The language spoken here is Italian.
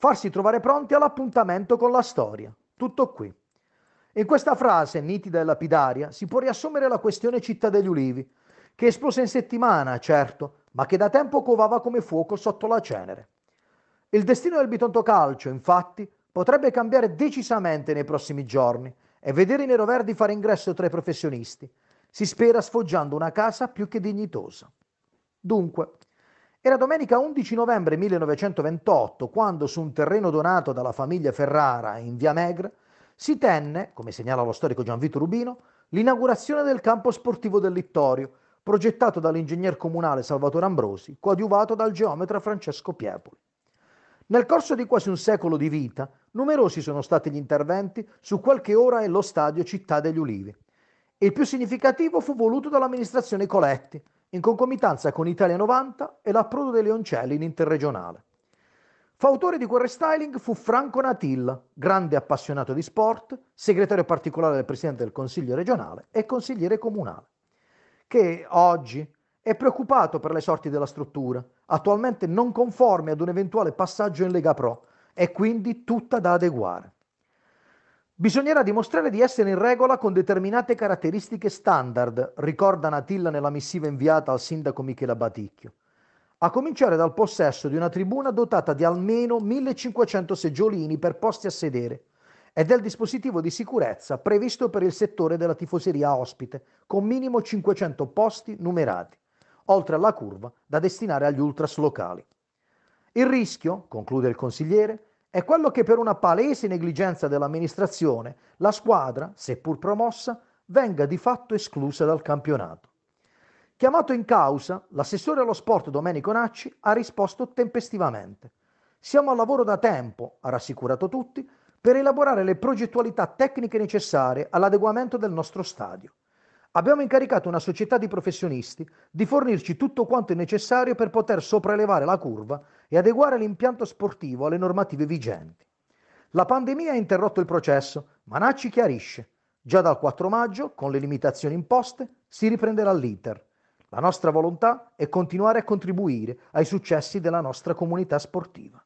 farsi trovare pronti all'appuntamento con la storia. Tutto qui. In questa frase nitida e lapidaria si può riassumere la questione Città degli Ulivi, che esplose in settimana, certo, ma che da tempo covava come fuoco sotto la cenere. Il destino del Bitonto Calcio, infatti, potrebbe cambiare decisamente nei prossimi giorni e vedere i Nero Verdi fare ingresso tra i professionisti, si spera sfoggiando una casa più che dignitosa. Dunque, era domenica 11 novembre 1928 quando su un terreno donato dalla famiglia Ferrara in via Megre si tenne, come segnala lo storico Gianvito Rubino, l'inaugurazione del campo sportivo del Littorio, progettato dall'ingegner comunale Salvatore Ambrosi, coadiuvato dal geometra Francesco Piepoli. Nel corso di quasi un secolo di vita, numerosi sono stati gli interventi su qualche ora e lo stadio Città degli Ulivi. Il più significativo fu voluto dall'amministrazione Coletti, in concomitanza con Italia 90 e l'approdo dei Leoncelli in interregionale. Fautore di quel restyling fu Franco Natilla, grande appassionato di sport, segretario particolare del Presidente del Consiglio regionale e consigliere comunale, che oggi è preoccupato per le sorti della struttura, attualmente non conforme ad un eventuale passaggio in Lega Pro e quindi tutta da adeguare. Bisognerà dimostrare di essere in regola con determinate caratteristiche standard, ricorda Natilla nella missiva inviata al sindaco Michela Baticchio, a cominciare dal possesso di una tribuna dotata di almeno 1500 seggiolini per posti a sedere e del dispositivo di sicurezza previsto per il settore della tifoseria ospite, con minimo 500 posti numerati, oltre alla curva da destinare agli ultras locali. Il rischio, conclude il consigliere, è quello che per una palese negligenza dell'amministrazione la squadra, seppur promossa, venga di fatto esclusa dal campionato. Chiamato in causa, l'assessore allo sport Domenico Nacci ha risposto tempestivamente. Siamo al lavoro da tempo, ha rassicurato tutti, per elaborare le progettualità tecniche necessarie all'adeguamento del nostro stadio. Abbiamo incaricato una società di professionisti di fornirci tutto quanto è necessario per poter sopraelevare la curva e adeguare l'impianto sportivo alle normative vigenti. La pandemia ha interrotto il processo, ma Nacci chiarisce. Già dal 4 maggio, con le limitazioni imposte, si riprenderà l'iter. La nostra volontà è continuare a contribuire ai successi della nostra comunità sportiva.